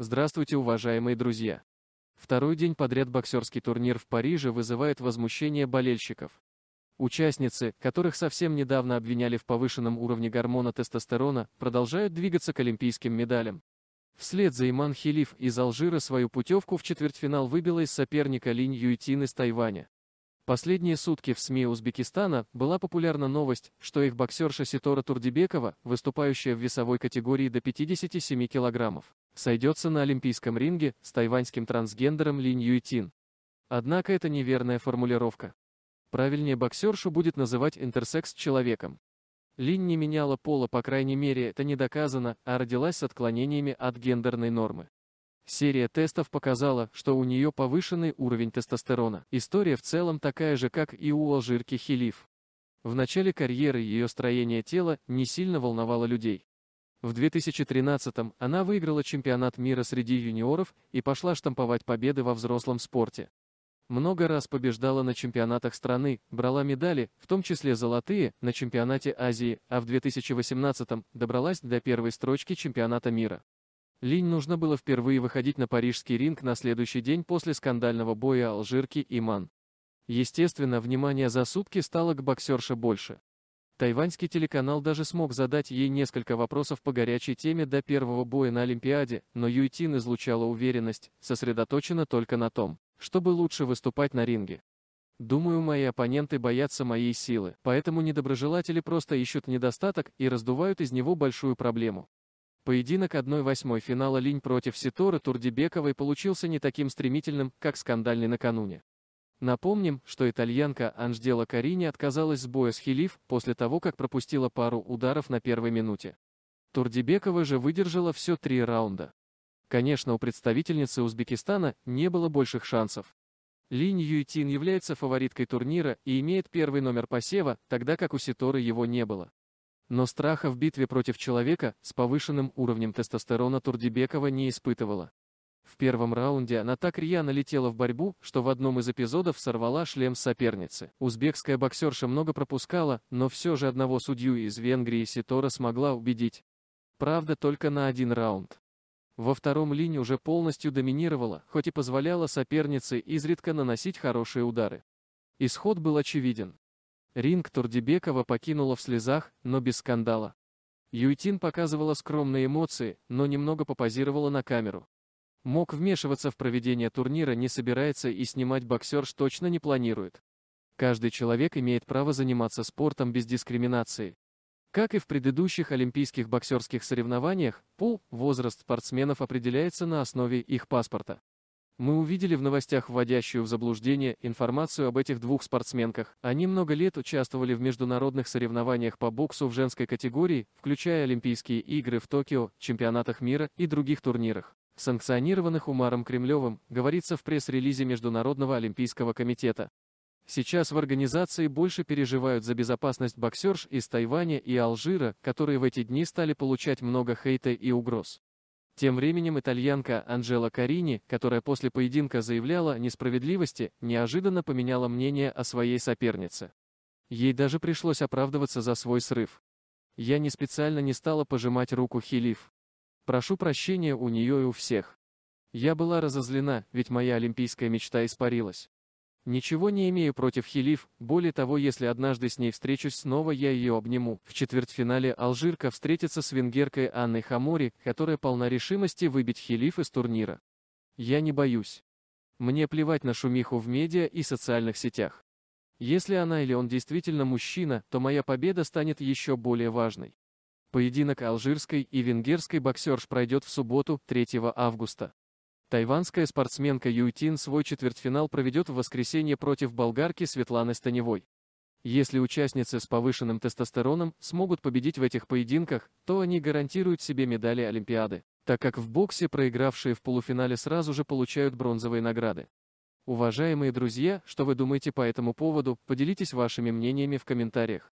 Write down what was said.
Здравствуйте, уважаемые друзья! Второй день подряд боксерский турнир в Париже вызывает возмущение болельщиков. Участницы, которых совсем недавно обвиняли в повышенном уровне гормона тестостерона, продолжают двигаться к олимпийским медалям. Вслед за Иман Хилиф из Алжира свою путевку в четвертьфинал выбила из соперника Линь Юйтин из Тайваня. Последние сутки в СМИ Узбекистана была популярна новость, что их боксерша Ситора Турдибекова, выступающая в весовой категории до 57 килограммов, сойдется на олимпийском ринге с тайваньским трансгендером Линь Юйтин. Однако это неверная формулировка. Правильнее боксершу будет называть интерсекс человеком. Линь не меняла пола, по крайней мере, это не доказано, а родилась с отклонениями от гендерной нормы. Серия тестов показала, что у нее повышенный уровень тестостерона. История в целом такая же, как и у алжирки Хилиф. В начале карьеры ее строение тела не сильно волновало людей. В 2013-м она выиграла чемпионат мира среди юниоров и пошла штамповать победы во взрослом спорте. Много раз побеждала на чемпионатах страны, брала медали, в том числе золотые, на чемпионате Азии, а в 2018-м добралась до первой строчки чемпионата мира. Линь нужно было впервые выходить на парижский ринг на следующий день после скандального боя алжирки Иман. Естественно, внимание за сутки стало к боксерше больше. Тайваньский телеканал даже смог задать ей несколько вопросов по горячей теме до первого боя на Олимпиаде, но Юйтин излучала уверенность, сосредоточена только на том, чтобы лучше выступать на ринге. Думаю, мои оппоненты боятся моей силы, поэтому недоброжелатели просто ищут недостаток и раздувают из него большую проблему. Поединок 1-8 финала Линь против Ситоры Турдибековой получился не таким стремительным, как скандальный накануне. Напомним, что итальянка Анждела Карини отказалась с боя с Хилиф после того, как пропустила пару ударов на первой минуте. Турдибекова же выдержала все три раунда. Конечно, у представительницы Узбекистана не было больших шансов. Линь Юйтин является фавориткой турнира и имеет первый номер посева, тогда как у Ситоры его не было. Но страха в битве против человека с повышенным уровнем тестостерона Турдибекова не испытывала. В первом раунде она так рьяно летела в борьбу, что в одном из эпизодов сорвала шлем соперницы. Узбекская боксерша много пропускала, но все же одного судью из Венгрии Ситора смогла убедить. Правда, только на один раунд. Во втором линии уже полностью доминировала, хоть и позволяла сопернице изредка наносить хорошие удары. Исход был очевиден. Ринг Турдибекова покинула в слезах, но без скандала. Юйтин показывала скромные эмоции, но немного попозировала на камеру. Мог вмешиваться в проведение турнира не собирается и снимать боксерш точно не планирует. Каждый человек имеет право заниматься спортом без дискриминации. Как и в предыдущих олимпийских боксерских соревнованиях, пол, возраст спортсменов определяется на основе их паспорта. Мы увидели в новостях вводящую в заблуждение информацию об этих двух спортсменках. Они много лет участвовали в международных соревнованиях по боксу в женской категории, включая Олимпийские игры в Токио, чемпионатах мира и других турнирах санкционированных Умаром Кремлевым, говорится в пресс-релизе Международного олимпийского комитета. Сейчас в организации больше переживают за безопасность боксерш из Тайваня и Алжира, которые в эти дни стали получать много хейта и угроз. Тем временем итальянка Анжела Карини, которая после поединка заявляла о несправедливости, неожиданно поменяла мнение о своей сопернице. Ей даже пришлось оправдываться за свой срыв. Я не специально не стала пожимать руку Хилиф. Прошу прощения у нее и у всех. Я была разозлена, ведь моя олимпийская мечта испарилась. Ничего не имею против Хилиф, более того, если однажды с ней встречусь снова, я ее обниму. В четвертьфинале Алжирка встретится с венгеркой Анной Хамори, которая полна решимости выбить Хилиф из турнира. Я не боюсь. Мне плевать на шумиху в медиа и социальных сетях. Если она или он действительно мужчина, то моя победа станет еще более важной. Поединок алжирской и венгерской боксерш пройдет в субботу, 3 августа. Тайванская спортсменка Юйтин свой четвертьфинал проведет в воскресенье против болгарки Светланы Станевой. Если участницы с повышенным тестостероном смогут победить в этих поединках, то они гарантируют себе медали Олимпиады, так как в боксе проигравшие в полуфинале сразу же получают бронзовые награды. Уважаемые друзья, что вы думаете по этому поводу, поделитесь вашими мнениями в комментариях.